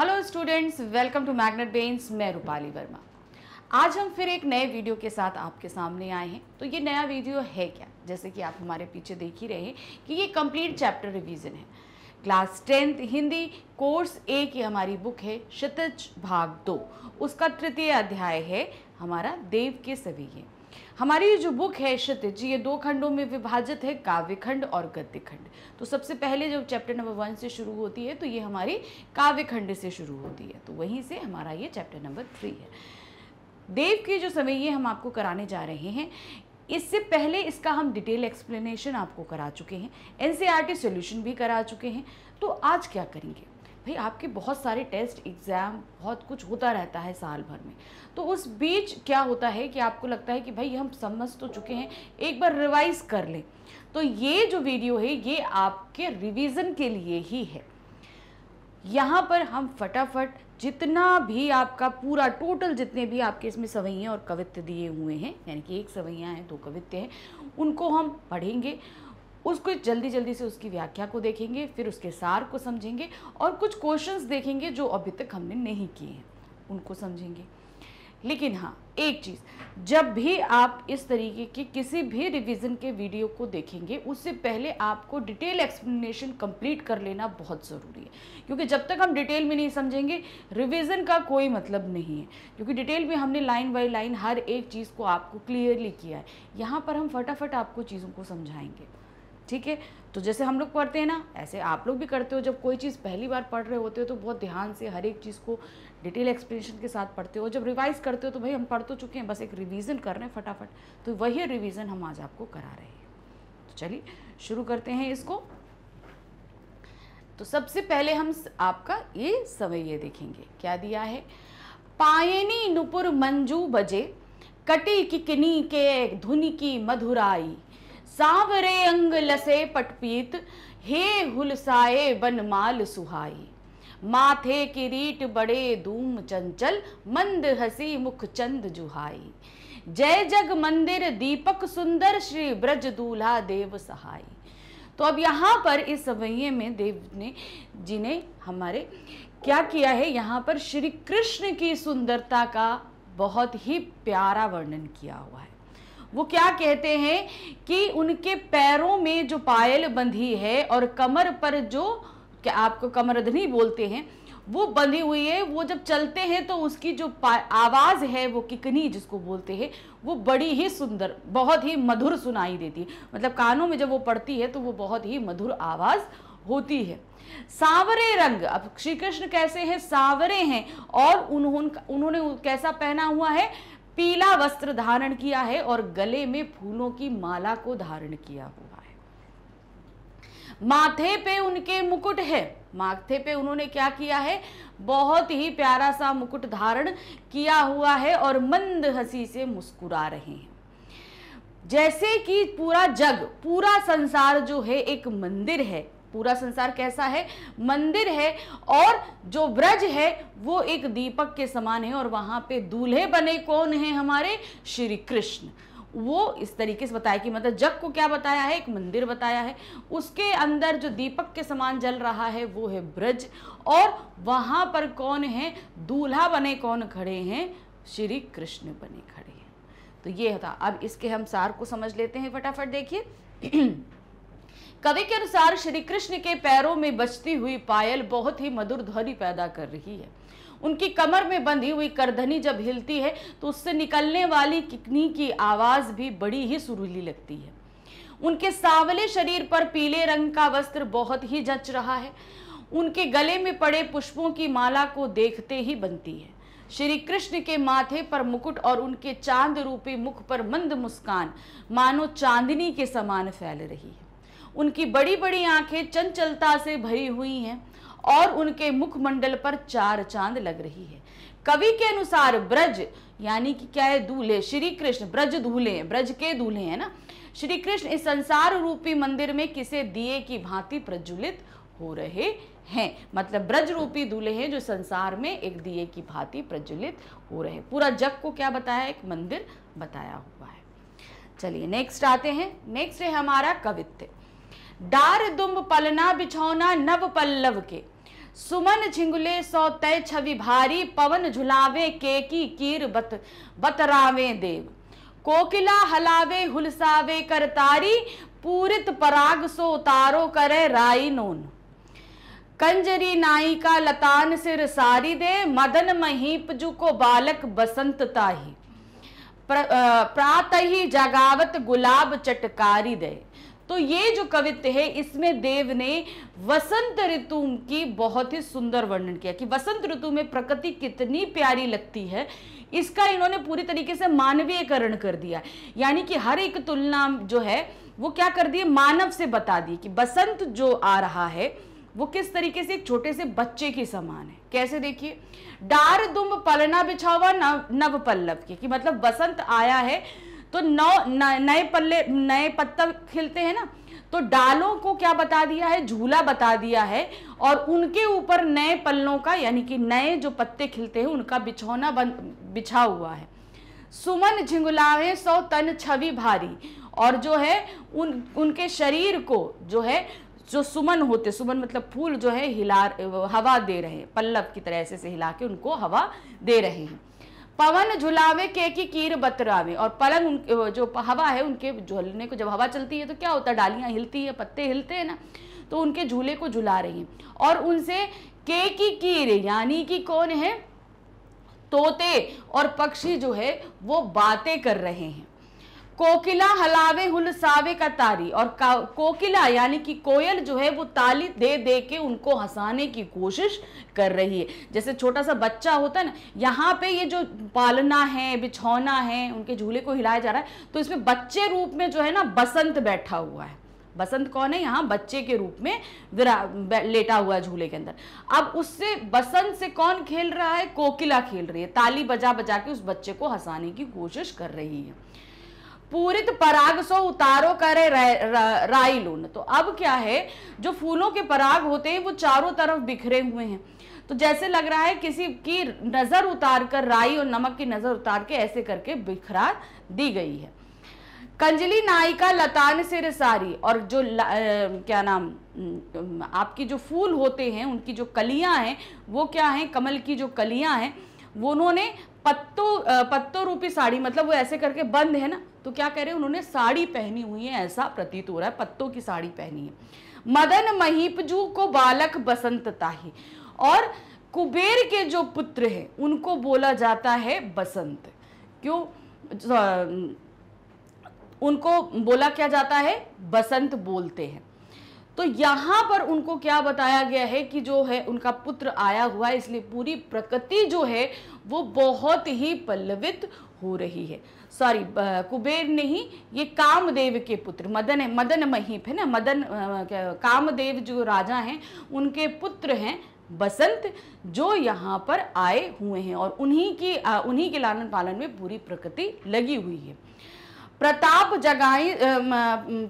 hello students welcome to Magnet Brains मैं रूपाली वर्मा आज हम फिर एक नए वीडियो के साथ आपके सामने आए हैं तो ये नया वीडियो है क्या जैसे कि आप हमारे पीछे देख ही रहे कि ये कंप्लीट चैप्टर रिवीजन है class tenth Hindi course A की हमारी बुक है क्षितिज भाग दो उसका तृतीय अध्याय है हमारा देव के सभी हमारी ये जो बुक है क्षितिज ये दो खंडों में विभाजित है काव्य खंड और गद्य खंड तो सबसे पहले जब चैप्टर नंबर वन से शुरू होती है तो ये हमारी काव्य खंड से शुरू होती है तो वहीं से हमारा ये चैप्टर नंबर थ्री है देव के जो समय ये हम आपको कराने जा रहे हैं इससे पहले इसका हम डिटेल एक्सप्लेनेशन आपको करा चुके हैं N C R T solution भी करा चुके हैं तो आज क्या करेंगे भाई आपके बहुत सारे टेस्ट एग्ज़ाम बहुत कुछ होता रहता है साल भर में तो उस बीच क्या होता है कि आपको लगता है कि भाई हम समझ तो चुके हैं एक बार रिवाइज़ कर लें तो ये जो वीडियो है ये आपके रिवीजन के लिए ही है यहाँ पर हम फटाफट जितना भी आपका पूरा टोटल जितने भी आपके इसमें सवैयाँ और कवित्य दिए हुए हैं यानी कि एक सवैयाँ हैं दो कवित्य हैं उनको हम पढ़ेंगे उसको जल्दी जल्दी से उसकी व्याख्या को देखेंगे फिर उसके सार को समझेंगे और कुछ क्वेश्चंस देखेंगे जो अभी तक हमने नहीं किए हैं उनको समझेंगे लेकिन हाँ एक चीज़ जब भी आप इस तरीके के किसी भी रिवीजन के वीडियो को देखेंगे उससे पहले आपको डिटेल एक्सप्लेनेशन कंप्लीट कर लेना बहुत ज़रूरी है क्योंकि जब तक हम डिटेल में नहीं समझेंगे रिवीजन का कोई मतलब नहीं है क्योंकि डिटेल में हमने लाइन बाय लाइन हर एक चीज़ को आपको क्लियरली किया है यहाँ पर हम फटाफट आपको चीज़ों को समझाएंगे ठीक है तो जैसे हम लोग पढ़ते हैं ना ऐसे आप लोग भी करते हो जब कोई चीज़ पहली बार पढ़ रहे होते हो तो बहुत ध्यान से हर एक चीज़ को डिटेल एक्सप्लेनेशन के साथ पढ़ते हो जब रिवाइज़ करते हो तो भाई हम पढ़ तो चुके हैं बस एक रिवीजन कर रहे हैं फटाफट तो वही रिवीजन हम आज आपको करा रहे हैं तो चलिए शुरू करते हैं इसको तो सबसे पहले हम आपका ये सवैये देखेंगे क्या दिया है पायनी नुपुर मंजू बजे कटी किकनी के धुनी की मधुराई सांवरे अंग लसे पटपीत हे हुलसाए बनमाल सुहाई माथे की रीट बड़े धूम चंचल मंद हसी मुख चंद जुहाई जय जग मंदिर दीपक सुंदर श्री ब्रज दूल्हा देव सहाय तो अब यहाँ पर इस सवैये में देव ने जी ने हमारे क्या किया है यहाँ पर श्री कृष्ण की सुंदरता का बहुत ही प्यारा वर्णन किया हुआ है वो क्या कहते हैं कि उनके पैरों में जो पायल बंधी है और कमर पर जो क्या आपको कमरधनी बोलते हैं वो बंधी हुई है वो जब चलते हैं तो उसकी जो आवाज़ है वो किकनी जिसको बोलते हैं वो बड़ी ही सुंदर बहुत ही मधुर सुनाई देती है मतलब कानों में जब वो पड़ती है तो वो बहुत ही मधुर आवाज़ होती है सावरे रंग अब श्री कृष्ण कैसे हैं सावरे हैं और उन्होंने उन्होंने कैसा पहना हुआ है पीला वस्त्र धारण किया है और गले में फूलों की माला को धारण किया हुआ है माथे पे उनके मुकुट है माथे पे उन्होंने क्या किया है बहुत ही प्यारा सा मुकुट धारण किया हुआ है और मंद हंसी से मुस्कुरा रहे हैं जैसे कि पूरा जग पूरा संसार जो है एक मंदिर है पूरा संसार कैसा है मंदिर है और जो ब्रज है वो एक दीपक के समान है और वहाँ पे दूल्हे बने कौन है हमारे श्री कृष्ण वो इस तरीके से बताया कि मतलब जग को क्या बताया है एक मंदिर बताया है उसके अंदर जो दीपक के समान जल रहा है वो है ब्रज और वहाँ पर कौन है दूल्हा बने कौन खड़े हैं श्री कृष्ण बने खड़े हैं तो ये था अब इसके हम सार को समझ लेते हैं फटाफट देखिए कवि के अनुसार श्री कृष्ण के पैरों में बचती हुई पायल बहुत ही मधुर ध्वनि पैदा कर रही है उनकी कमर में बंधी हुई करधनी जब हिलती है तो उससे निकलने वाली किकनी की आवाज़ भी बड़ी ही सुरीली लगती है उनके सांवले शरीर पर पीले रंग का वस्त्र बहुत ही जच रहा है उनके गले में पड़े पुष्पों की माला को देखते ही बनती है श्री कृष्ण के माथे पर मुकुट और उनके चांद रूपी मुख पर मंद मुस्कान मानो चांदनी के समान फैल रही है उनकी बड़ी बड़ी आंखें चंचलता से भरी हुई हैं और उनके मुखमंडल पर चार चांद लग रही है कवि के अनुसार ब्रज यानी कि क्या है दूल्हे श्री कृष्ण ब्रज दूल्हे ब्रज के दूल्हे है ना श्री कृष्ण इस संसार रूपी मंदिर में किसे दिए की भांति प्रज्वलित हो रहे हैं मतलब ब्रज रूपी दूल्हे हैं जो संसार में एक दिए की भांति प्रज्वलित हो रहे पूरा जग को क्या बताया एक मंदिर बताया हुआ है चलिए नेक्स्ट आते हैं नेक्स्ट है हमारा कवित्य डार दुम्ब पलना बिछौना नव पल्लव के सुमन झिंगुले सौ तय छवि भारी पवन झुलावे के की कीर बत बतरावे देव कोकिला हलावे हुलसावे करतारी पूरित पराग सो उतारो करे राई नोन कंजरी नाई का लतान सिर सारी दे मदन महीप जु को बालक बसंत ताही प्रात ही जगावत गुलाब चटकारी दे तो ये जो कवित्य है इसमें देव ने वसंत ऋतु की बहुत ही सुंदर वर्णन किया कि वसंत ऋतु में प्रकृति कितनी प्यारी लगती है इसका इन्होंने पूरी तरीके से मानवीयकरण कर दिया यानी कि हर एक तुलना जो है वो क्या कर दिए मानव से बता दिए कि बसंत जो आ रहा है वो किस तरीके से एक छोटे से बच्चे के समान है कैसे देखिए डार दुम पलना बिछावा नव नव पल्लव के कि मतलब बसंत आया है तो नौ नए पल्ले नए पत्ता खिलते हैं ना तो डालों को क्या बता दिया है झूला बता दिया है और उनके ऊपर नए पल्लों का यानी कि नए जो पत्ते खिलते हैं उनका बिछौना बन बिछा हुआ है सुमन झिंगुलावे सौ तन छवि भारी और जो है उन उनके शरीर को जो है जो सुमन होते सुमन मतलब फूल जो है हिला हवा दे रहे हैं पल्लव की तरह ऐसे से हिला के उनको हवा दे रहे हैं पवन झुलावे के की कीर बतरावे और पलंग जो हवा है उनके झुलने को जब हवा चलती है तो क्या होता है डालियाँ हिलती है पत्ते हिलते हैं ना तो उनके झूले को झुला रही हैं और उनसे के की कीर यानी कि कौन है तोते और पक्षी जो है वो बातें कर रहे हैं कोकिला हलावे हुलसावे का तारी और का कोकिला यानी कि कोयल जो है वो ताली दे दे के उनको हंसाने की कोशिश कर रही है जैसे छोटा सा बच्चा होता है ना यहाँ पे ये जो पालना है बिछौना है उनके झूले को हिलाया जा रहा है तो इसमें बच्चे रूप में जो है ना बसंत बैठा हुआ है बसंत कौन है यहाँ बच्चे के रूप में लेटा हुआ झूले के अंदर अब उससे बसंत से कौन खेल रहा है कोकिला खेल रही है ताली बजा बजा के उस बच्चे को हंसाने की कोशिश कर रही है पूरित पराग सो उतारो करे लून तो अब क्या है जो फूलों के पराग होते हैं वो चारों तरफ बिखरे हुए हैं तो जैसे लग रहा है किसी की नज़र उतार कर राई और नमक की नज़र उतार के ऐसे करके बिखरा दी गई है कंजली नायिका लतान सिर सारी और जो ल, आ, क्या नाम आपकी जो फूल होते हैं उनकी जो कलियां हैं वो क्या हैं कमल की जो कलियां हैं वो उन्होंने पत्तों पत्तों रूपी साड़ी मतलब वो ऐसे करके बंद है ना तो क्या कह रहे हैं उन्होंने साड़ी पहनी हुई है ऐसा प्रतीत हो रहा है पत्तों की साड़ी पहनी है मदन महीपजू को बालक बसंत ताही और कुबेर के जो पुत्र हैं उनको बोला जाता है बसंत क्यों उनको बोला क्या जाता है बसंत बोलते हैं तो यहाँ पर उनको क्या बताया गया है कि जो है उनका पुत्र आया हुआ है इसलिए पूरी प्रकृति जो है वो बहुत ही पल्लवित हो रही है सॉरी कुबेर नहीं ये कामदेव के पुत्र मदन है मदन महीप है ना मदन कामदेव जो राजा हैं उनके पुत्र हैं बसंत जो यहाँ पर आए हुए हैं और उन्हीं की उन्हीं के लालन पालन में पूरी प्रकृति लगी हुई है प्रताप जगाई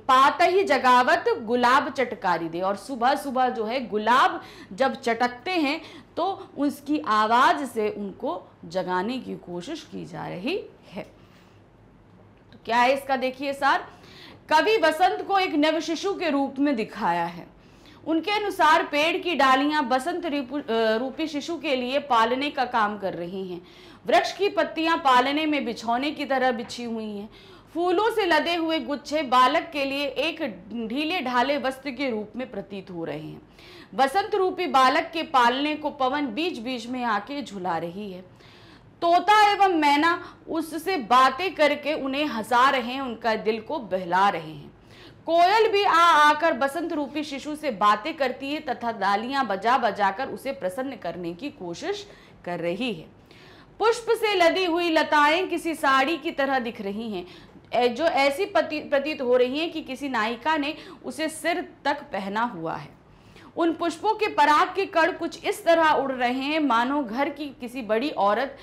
पात ही जगावत गुलाब चटकारी दे और सुबह सुबह जो है गुलाब जब चटकते हैं तो उसकी आवाज़ से उनको जगाने की कोशिश की जा रही है तो क्या है इसका देखिए सार कवि बसंत को एक नव शिशु के रूप में दिखाया है उनके अनुसार पेड़ की डालियां बसंत रूपी शिशु के लिए पालने का काम कर रही हैं वृक्ष की पत्तियां पालने में बिछौने की तरह बिछी हुई हैं फूलों से लदे हुए गुच्छे बालक के लिए एक ढीले ढाले वस्त्र के रूप में प्रतीत हो रहे हैं वसंत रूपी बालक के पालने को पवन बीच बीच में आके झुला रही है तोता एवं मैना उससे बातें करके उन्हें हंसा रहे हैं उनका दिल को बहला रहे हैं कोयल भी आ आकर बसंत रूपी शिशु से बातें करती है तथा दालियां बजा बजाकर उसे प्रसन्न करने की कोशिश कर रही है पुष्प से लदी हुई लताएं किसी साड़ी की तरह दिख रही हैं जो ऐसी प्रतीत हो रही है कि किसी नायिका ने उसे सिर तक पहना हुआ है उन पुष्पों के पराग के कड़ कुछ इस तरह उड़ रहे हैं मानो घर की किसी बड़ी औरत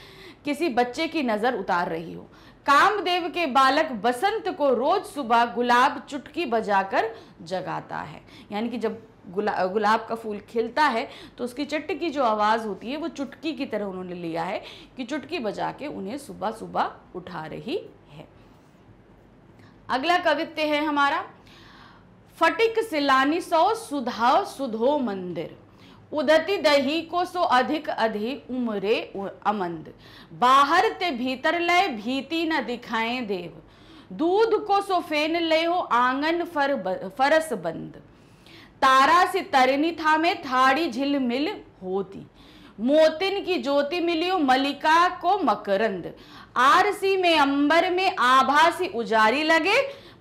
किसी बच्चे की नज़र उतार रही हो कामदेव के बालक बसंत को रोज सुबह गुलाब चुटकी बजाकर जगाता है यानी कि जब गुला गुलाब का फूल खिलता है तो उसकी चट्ट की जो आवाज़ होती है वो चुटकी की तरह उन्होंने लिया है कि चुटकी बजा के उन्हें सुबह सुबह उठा रही है अगला कवित्य है हमारा फटिक सिलानी सौ सुधाव सुधो मंदिर उदति दही को सो अधिक अधि उमरे अमंद बाहर ते भीतर लय भीती न दिखाए देव दूध को सो फेन ले हो आंगन फर फरस बंद तारा से तरनी था में थाड़ी झिल मिल होती मोतिन की ज्योति मिली हो मलिका को मकरंद आरसी में अंबर में आभासी उजारी लगे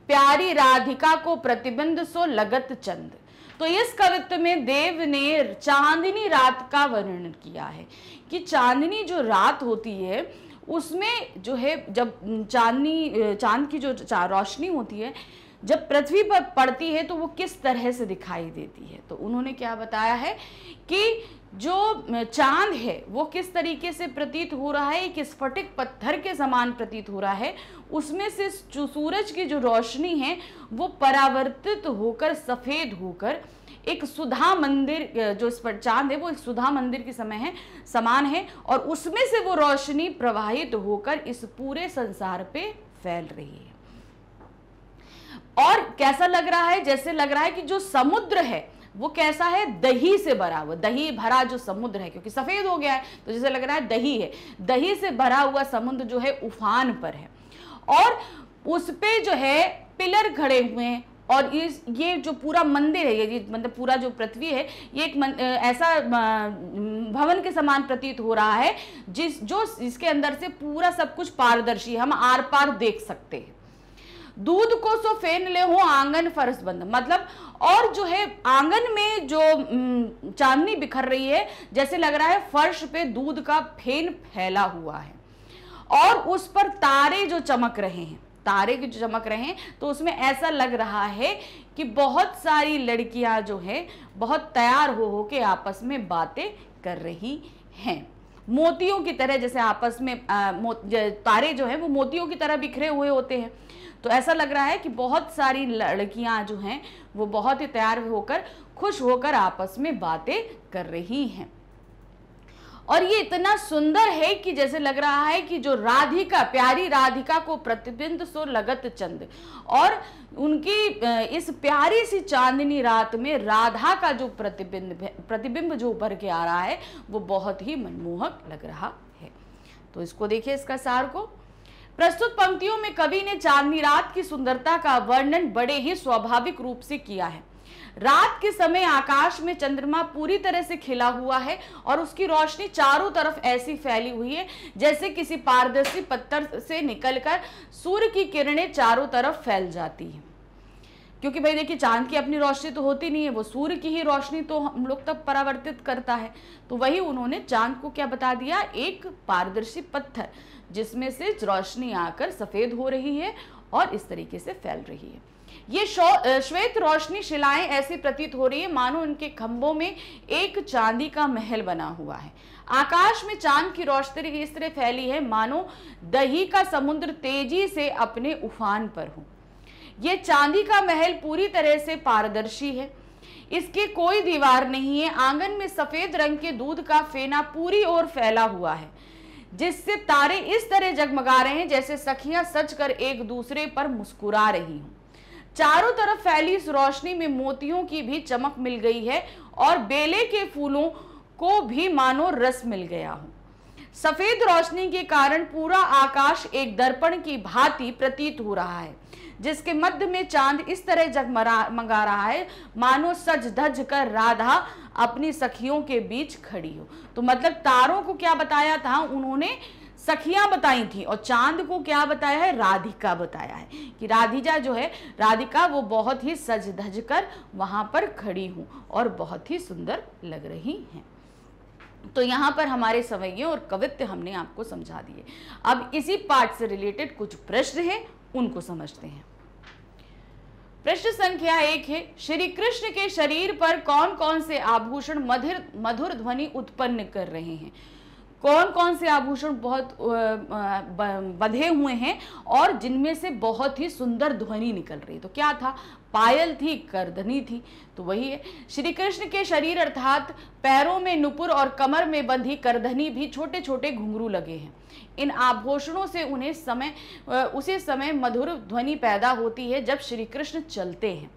प्यारी राधिका को प्रतिबंध सो लगत चंद तो इस कवित्व में देव ने चांदनी रात का वर्णन किया है कि चांदनी जो रात होती है उसमें जो है जब चांदनी चांद की जो रोशनी होती है जब पृथ्वी पर पड़ती है तो वो किस तरह से दिखाई देती है तो उन्होंने क्या बताया है कि जो चांद है वो किस तरीके से प्रतीत हो रहा है एक स्फटिक पत्थर के समान प्रतीत हो रहा है उसमें से सूरज की जो रोशनी है वो परावर्तित होकर सफ़ेद होकर एक सुधा मंदिर जो इस पर चांद है वो एक सुधा मंदिर के समय है समान है और उसमें से वो रोशनी प्रवाहित होकर इस पूरे संसार पे फैल रही है और कैसा लग रहा है जैसे लग रहा है कि जो समुद्र है वो कैसा है दही से भरा हुआ दही भरा जो समुद्र है क्योंकि सफ़ेद हो गया है तो जैसे लग रहा है दही है दही से भरा हुआ समुद्र जो है उफान पर है और उस पर जो है पिलर खड़े हुए हैं और इस ये जो पूरा मंदिर है ये मतलब पूरा जो पृथ्वी है ये एक मन, ऐसा भवन के समान प्रतीत हो रहा है जिस जो इसके अंदर से पूरा सब कुछ पारदर्शी हम आर पार देख सकते हैं दूध को सो फेन ले हो आंगन फरस बंद मतलब और जो है आंगन में जो चांदनी बिखर रही है जैसे लग रहा है फर्श पे दूध का फेन फैला हुआ है और उस पर तारे जो चमक रहे हैं तारे जो चमक रहे हैं तो उसमें ऐसा लग रहा है कि बहुत सारी लड़कियां जो है बहुत तैयार हो हो के आपस में बातें कर रही हैं मोतियों की तरह जैसे आपस में आ, तारे जो हैं वो मोतियों की तरह बिखरे हुए होते हैं तो ऐसा लग रहा है कि बहुत सारी लड़कियां जो हैं वो बहुत ही तैयार होकर खुश होकर आपस में बातें कर रही हैं और ये इतना सुंदर है कि जैसे लग रहा है कि जो राधिका प्यारी राधिका को प्रतिबिंब सो लगत चंद और उनकी इस प्यारी सी चांदनी रात में राधा का जो प्रतिबिंब प्रतिबिंब जो उभर के आ रहा है वो बहुत ही मनमोहक लग रहा है तो इसको देखिए इसका सार को प्रस्तुत पंक्तियों में कवि ने चांदनी रात की सुंदरता का वर्णन बड़े ही स्वाभाविक रूप से किया है रात के समय आकाश में चंद्रमा पूरी तरह से खिला हुआ है और उसकी रोशनी चारों तरफ ऐसी फैली हुई है जैसे किसी पारदर्शी पत्थर से निकलकर सूर्य की किरणें चारों तरफ फैल जाती है क्योंकि भाई देखिए चांद की अपनी रोशनी तो होती नहीं है वो सूर्य की ही रोशनी तो हम लोग तक परावर्तित करता है तो वही उन्होंने चांद को क्या बता दिया एक पारदर्शी पत्थर जिसमें से रोशनी आकर सफ़ेद हो रही है और इस तरीके से फैल रही है ये श्वेत रोशनी शिलाएं ऐसी प्रतीत हो रही है मानो उनके खंभों में एक चांदी का महल बना हुआ है आकाश में चांद की रोशनी इस तरह फैली है मानो दही का समुद्र तेजी से अपने उफान पर हो ये चांदी का महल पूरी तरह से पारदर्शी है इसके कोई दीवार नहीं है आंगन में सफेद रंग के दूध का फेना पूरी ओर फैला हुआ है जिससे तारे इस तरह जगमगा रहे हैं जैसे सखियां सच कर एक दूसरे पर मुस्कुरा रही हूं चारों तरफ फैली इस रोशनी में मोतियों की भी चमक मिल गई है और बेले के फूलों को भी मानो रस मिल गया हो सफेद रोशनी के कारण पूरा आकाश एक दर्पण की भांति प्रतीत हो रहा है जिसके मध्य में चांद इस तरह जगमगा रहा है मानो सज धज कर राधा अपनी सखियों के बीच खड़ी हो तो मतलब तारों को क्या बताया था उन्होंने सखियां बताई थी और चांद को क्या बताया है राधिका बताया है कि राधिका जो है राधिका वो बहुत ही सज धज कर वहां पर खड़ी हूं और बहुत ही सुंदर लग रही हैं तो यहाँ पर हमारे सवैये और कवित्व हमने आपको समझा दिए अब इसी पाठ से रिलेटेड कुछ प्रश्न हैं उनको समझते हैं प्रश्न संख्या एक है श्री कृष्ण के शरीर पर कौन कौन से आभूषण मधुर मधुर ध्वनि उत्पन्न कर रहे हैं कौन कौन से आभूषण बहुत बधे हुए हैं और जिनमें से बहुत ही सुंदर ध्वनि निकल रही तो क्या था पायल थी करधनी थी तो वही है श्री कृष्ण के शरीर अर्थात पैरों में नुपुर और कमर में बंधी करधनी भी छोटे छोटे घुंघरू लगे हैं इन आभूषणों से उन्हें समय उसी समय मधुर ध्वनि पैदा होती है जब श्री कृष्ण चलते हैं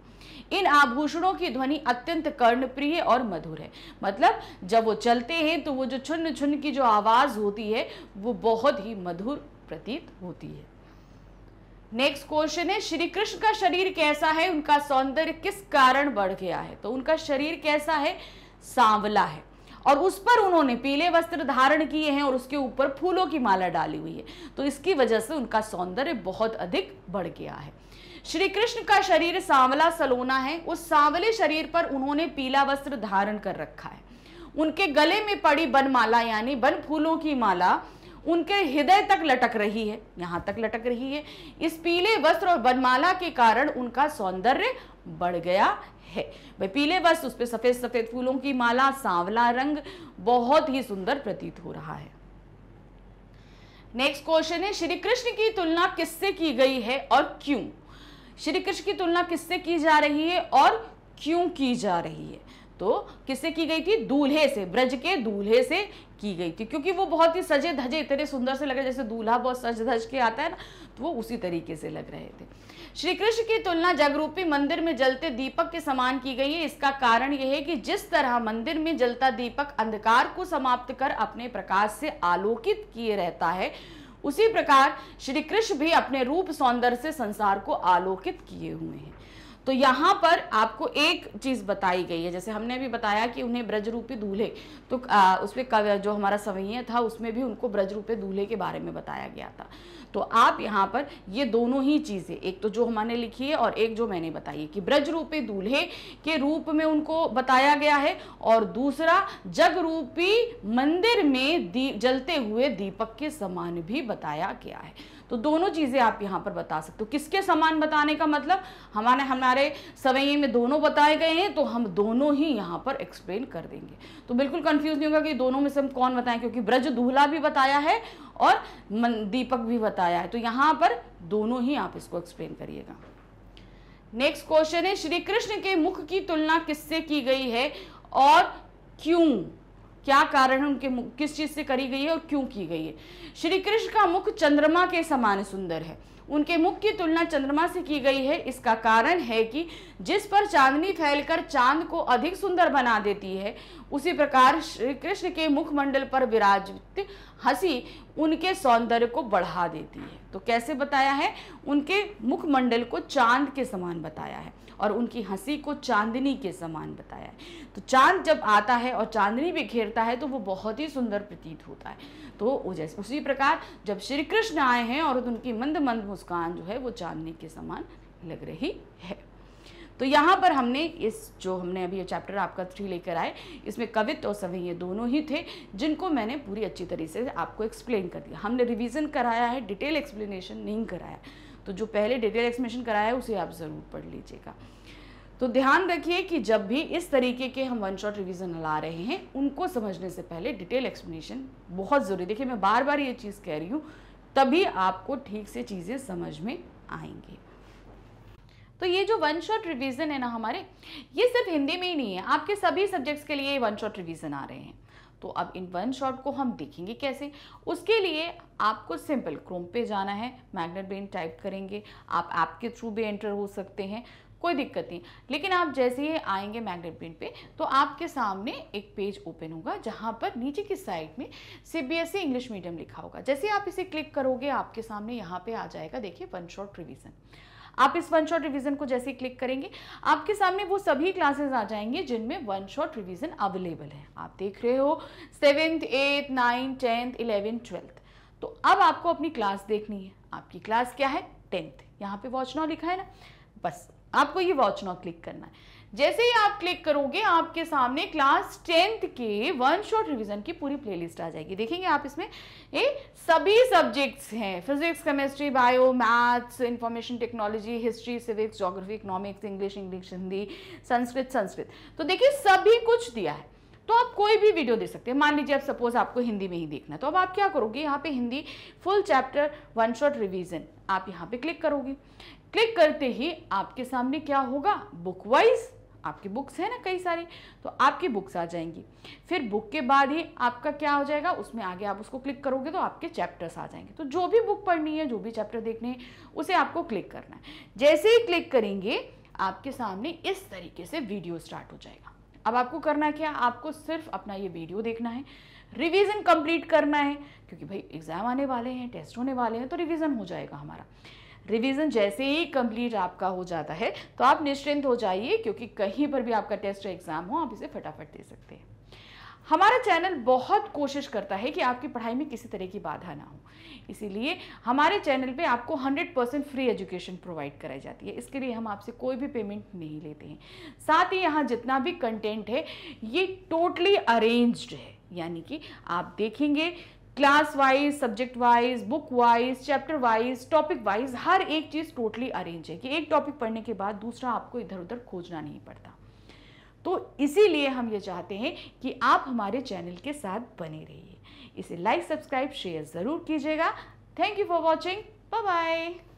इन आभूषणों की ध्वनि अत्यंत कर्णप्रिय और मधुर है मतलब जब वो चलते हैं तो वो जो छुन्न छुन्न की जो आवाज़ होती है वो बहुत ही मधुर प्रतीत होती है नेक्स्ट क्वेश्चन है श्री कृष्ण का शरीर कैसा है उनका सौंदर्य किस कारण बढ़ गया है तो उनका शरीर कैसा है सांवला है और उस पर उन्होंने पीले वस्त्र धारण किए हैं और उसके ऊपर फूलों की माला डाली हुई है तो इसकी वजह से उनका सौंदर्य बहुत अधिक बढ़ गया है श्री कृष्ण का शरीर सांवला सलोना है उस सांवले शरीर पर उन्होंने पीला वस्त्र धारण कर रखा है उनके गले में पड़ी बनमाला यानी बन फूलों की माला उनके हृदय तक लटक रही है यहाँ तक लटक रही है इस पीले वस्त्र और बनमाला के कारण उनका सौंदर्य बढ़ गया है भाई पीले वस्त्र उस पर सफ़ेद सफ़ेद फूलों की माला सांवला रंग बहुत ही सुंदर प्रतीत हो रहा है नेक्स्ट क्वेश्चन है श्री कृष्ण की तुलना किससे की गई है और क्यों श्री कृष्ण की तुलना किससे की जा रही है और क्यों की जा रही है तो किससे की गई थी दूल्हे से ब्रज के दूल्हे से की गई थी क्योंकि वो बहुत ही सजे धजे इतने सुंदर से लग रहे जैसे दूल्हा बहुत सज धज के आता है ना तो वो उसी तरीके से लग रहे थे श्री कृष्ण की तुलना जगरूपी मंदिर में जलते दीपक के समान की गई है इसका कारण यह है कि जिस तरह मंदिर में जलता दीपक अंधकार को समाप्त कर अपने प्रकाश से आलोकित किए रहता है उसी प्रकार श्री कृष्ण भी अपने रूप सौंदर्य से संसार को आलोकित किए हुए हैं तो यहाँ पर आपको एक चीज़ बताई गई है जैसे हमने भी बताया कि उन्हें ब्रजरूपी दूल्हे तो उसमें जो हमारा सवैय था उसमें भी उनको ब्रजरूपी दूल्हे के बारे में बताया गया था तो आप यहाँ पर ये दोनों ही चीज़ें एक तो जो हमारे लिखी है और एक जो मैंने बताई कि ब्रज रूपी दूल्हे के रूप में उनको बताया गया है और दूसरा जग रूपी मंदिर में दी, जलते हुए दीपक के समान भी बताया गया है तो दोनों चीज़ें आप यहाँ पर बता सकते हो किसके समान बताने का मतलब हमारे हमारे सवैये में दोनों बताए गए हैं तो हम दोनों ही यहां पर एक्सप्लेन कर देंगे तो बिल्कुल कन्फ्यूज़ नहीं होगा कि दोनों में से हम कौन बताएं क्योंकि ब्रज दूल्हा भी बताया है और दीपक भी बताया है तो यहां पर दोनों ही आप इसको एक्सप्लेन करिएगा नेक्स्ट क्वेश्चन है श्री कृष्ण के मुख की तुलना किससे की गई है और क्यों क्या कारण है उनके किस चीज़ से करी गई है और क्यों की गई है श्री कृष्ण का मुख चंद्रमा के समान सुंदर है उनके मुख की तुलना चंद्रमा से की गई है इसका कारण है कि जिस पर चांदनी फैलकर चांद को अधिक सुंदर बना देती है उसी प्रकार श्री कृष्ण के मुखमंडल पर विराजित हंसी उनके सौंदर्य को बढ़ा देती है तो कैसे बताया है उनके मुखमंडल को चांद के समान बताया है और उनकी हंसी को चांदनी के समान बताया है तो चांद जब आता है और चांदनी भी घेरता है तो वो बहुत ही सुंदर प्रतीत होता है तो जैसे उसी प्रकार जब श्री कृष्ण आए हैं और उनकी मंद मंद मुस्कान जो है वो चांदनी के समान लग रही है तो यहाँ पर हमने इस जो हमने अभी ये चैप्टर आपका थ्री लेकर आए इसमें कवित्व और सवि ये दोनों ही थे जिनको मैंने पूरी अच्छी तरीके से आपको एक्सप्लेन कर दिया हमने रिविज़न कराया है डिटेल एक्सप्लेनेशन नहीं कराया तो जो पहले डिटेल एक्सप्लेनेशन कराया है उसे आप ज़रूर पढ़ लीजिएगा तो ध्यान रखिए कि जब भी इस तरीके के हम वन शॉट रिवीजन ला रहे हैं उनको समझने से पहले डिटेल एक्सप्लेनेशन बहुत ज़रूरी देखिए मैं बार बार ये चीज़ कह रही हूँ तभी आपको ठीक से चीज़ें समझ में आएंगी तो ये जो वन शॉट रिवीजन है ना हमारे ये सिर्फ हिंदी में ही नहीं है आपके सभी सब्जेक्ट्स के लिए वन शॉट रिवीजन आ रहे हैं तो अब इन वन शॉट को हम देखेंगे कैसे उसके लिए आपको सिंपल क्रोम पे जाना है मैग्नेट ब्रेन टाइप करेंगे आप ऐप के थ्रू भी एंटर हो सकते हैं कोई दिक्कत नहीं लेकिन आप जैसे ही आएंगे मैग्नेट प्रिंट पे तो आपके सामने एक पेज ओपन होगा जहाँ पर नीचे की साइड में C B S E English medium लिखा होगा जैसे आप इसे क्लिक करोगे आपके सामने यहाँ पे आ जाएगा देखिए वन शॉट रिविज़न आप इस वन शॉट रिविजन को जैसे क्लिक करेंगे आपके सामने वो सभी क्लासेस आ जाएंगे जिनमें वन शॉट रिविजन अवेलेबल है आप देख रहे हो seventh eighth ninth tenth eleventh twelfth तो अब आपको अपनी क्लास देखनी है आपकी क्लास क्या है टेंथ यहाँ पे वॉच नाउ लिखा है ना बस आपको ये वॉच नाउ क्लिक करना है जैसे ही आप क्लिक करोगे आपके सामने क्लास टेंथ के वन शॉट रिविजन की पूरी प्लेलिस्ट आ जाएगी देखेंगे आप इसमें ये सभी सब्जेक्ट्स हैं physics chemistry bio maths information technology history civics geography economics English English Hindi Sanskrit Sanskrit तो देखिए सभी कुछ दिया है तो आप कोई भी वीडियो दे सकते हैं मान लीजिए आप सपोज आपको हिंदी में ही देखना है तो अब आप क्या करोगे यहाँ पे Hindi full chapter one shot revision आप यहाँ पे क्लिक करोगे क्लिक करते ही आपके सामने क्या होगा बुक वाइज आपकी बुक्स हैं ना कई सारी तो आपकी बुक्स आ जाएंगी फिर बुक के बाद ही आपका क्या हो जाएगा उसमें आगे आप उसको क्लिक करोगे तो आपके चैप्टर्स आ जाएंगे तो जो भी बुक पढ़नी है जो भी चैप्टर देखने हैं उसे आपको क्लिक करना है जैसे ही क्लिक करेंगे आपके सामने इस तरीके से वीडियो स्टार्ट हो जाएगा अब आपको करना क्या आपको सिर्फ अपना ये वीडियो देखना है रिवीजन कंप्लीट करना है क्योंकि भाई एग्ज़ाम आने वाले हैं टेस्ट होने वाले हैं तो रिवीजन हो जाएगा हमारा रिवीजन जैसे ही कंप्लीट आपका हो जाता है तो आप निश्चिंत हो जाइए क्योंकि कहीं पर भी आपका टेस्ट या एग्ज़ाम हो आप इसे फटाफट दे सकते हैं हमारा चैनल बहुत कोशिश करता है कि आपकी पढ़ाई में किसी तरह की बाधा ना हो इसीलिए हमारे चैनल पे आपको 100 परसेंट फ्री एजुकेशन प्रोवाइड कराई जाती है इसके लिए हम आपसे कोई भी पेमेंट नहीं लेते हैं साथ ही यहाँ जितना भी कंटेंट है ये टोटली अरेंज्ड है यानी कि आप देखेंगे class wise subject wise book wise chapter wise topic wise हर एक चीज़ टोटली अरेंज है कि एक टॉपिक पढ़ने के बाद दूसरा आपको इधर उधर खोजना नहीं पड़ता तो इसीलिए हम ये चाहते हैं कि आप हमारे चैनल के साथ बने रहिए इसे लाइक सब्सक्राइब शेयर ज़रूर कीजिएगा thank you for watching bye bye